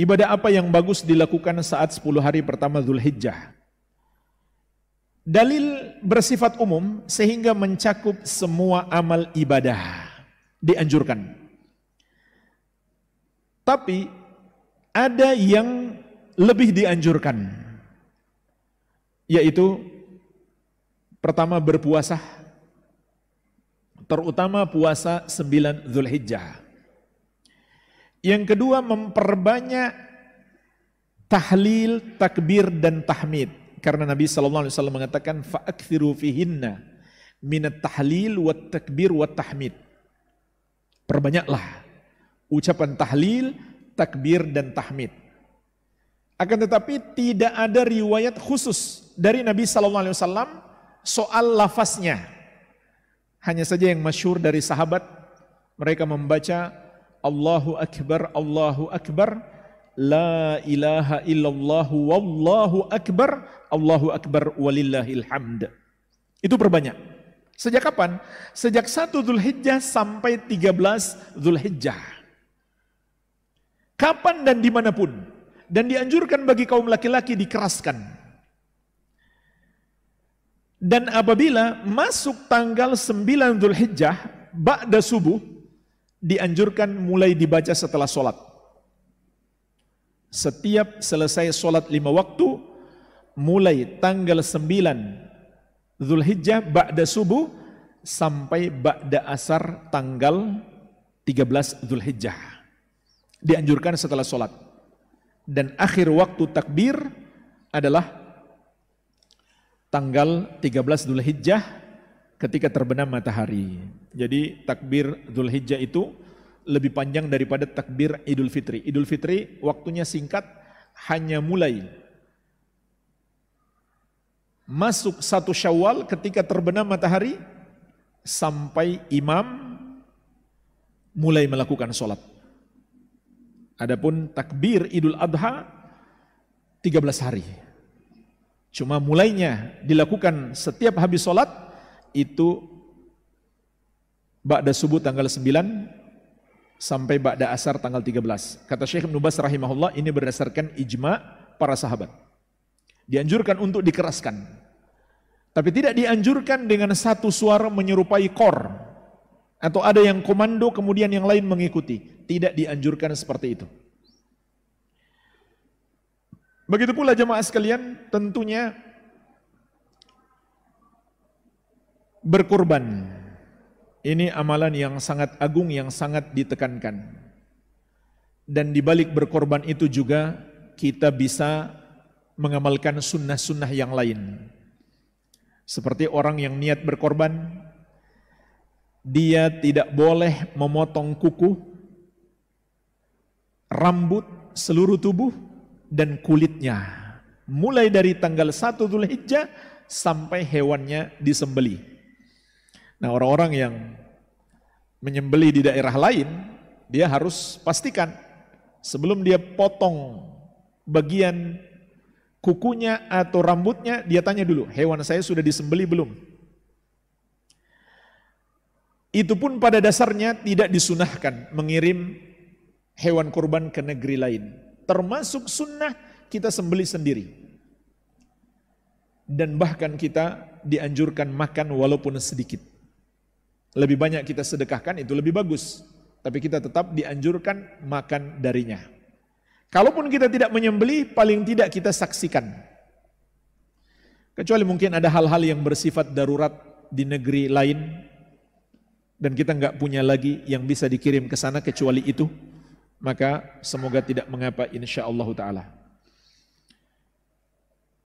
Ibadah apa yang bagus dilakukan saat 10 hari pertama Zulhijjah? Dalil bersifat umum sehingga mencakup semua amal ibadah dianjurkan. Tapi ada yang lebih dianjurkan yaitu pertama berpuasa terutama puasa 9 Zulhijjah. Yang kedua memperbanyak tahlil, takbir dan tahmid. Karena Nabi sallallahu alaihi wasallam mengatakan faakthiru fihinna minat tahlil wa takbir wa tahmid. Perbanyaklah ucapan tahlil, takbir dan tahmid. Akan tetapi tidak ada riwayat khusus dari Nabi sallallahu alaihi wasallam soal lafaznya. Hanya saja yang masyhur dari sahabat mereka membaca Allahu Akbar, Allahu Akbar, La ilaha illallah, Wallahu Akbar, Allahu Akbar, walillahil hamd. Itu perbanyak. Sejak kapan? Sejak 1 Zulhijjah sampai 13 Zulhijjah. Kapan dan dimanapun. Dan dianjurkan bagi kaum laki-laki dikeraskan. Dan apabila masuk tanggal 9 Zulhijjah, Ba'da subuh, dianjurkan mulai dibaca setelah sholat. Setiap selesai sholat lima waktu, mulai tanggal 9 Zulhijjah ba'da subuh sampai ba'da asar tanggal tiga 13 Zulhijjah. Dianjurkan setelah sholat. Dan akhir waktu takbir adalah tanggal tiga 13 Zulhijjah ketika terbenam matahari. Jadi takbir Hijjah itu lebih panjang daripada takbir Idul Fitri. Idul Fitri waktunya singkat hanya mulai masuk satu syawal ketika terbenam matahari sampai imam mulai melakukan sholat. Adapun takbir Idul Adha 13 hari. Cuma mulainya dilakukan setiap habis sholat itu ba'da subuh tanggal 9 sampai ba'da asar tanggal 13. Kata Syekh Ibn Bas rahimahullah ini berdasarkan ijma para sahabat. Dianjurkan untuk dikeraskan. Tapi tidak dianjurkan dengan satu suara menyerupai kor. Atau ada yang komando kemudian yang lain mengikuti. Tidak dianjurkan seperti itu. Begitu pula jemaah sekalian tentunya berkorban Ini amalan yang sangat agung yang sangat ditekankan. Dan di balik berkorban itu juga kita bisa mengamalkan sunnah-sunnah yang lain. Seperti orang yang niat berkorban, dia tidak boleh memotong kuku, rambut, seluruh tubuh, dan kulitnya. Mulai dari tanggal 1 Dhul Hijjah sampai hewannya disembeli. Nah orang-orang yang menyembeli di daerah lain, dia harus pastikan sebelum dia potong bagian kukunya atau rambutnya, dia tanya dulu, hewan saya sudah disembeli belum? Itu pun pada dasarnya tidak disunahkan mengirim hewan kurban ke negeri lain. Termasuk sunnah kita sembeli sendiri. Dan bahkan kita dianjurkan makan walaupun sedikit lebih banyak kita sedekahkan itu lebih bagus. Tapi kita tetap dianjurkan makan darinya. Kalaupun kita tidak menyembeli, paling tidak kita saksikan. Kecuali mungkin ada hal-hal yang bersifat darurat di negeri lain dan kita nggak punya lagi yang bisa dikirim ke sana kecuali itu. Maka semoga tidak mengapa insya Allah ta'ala.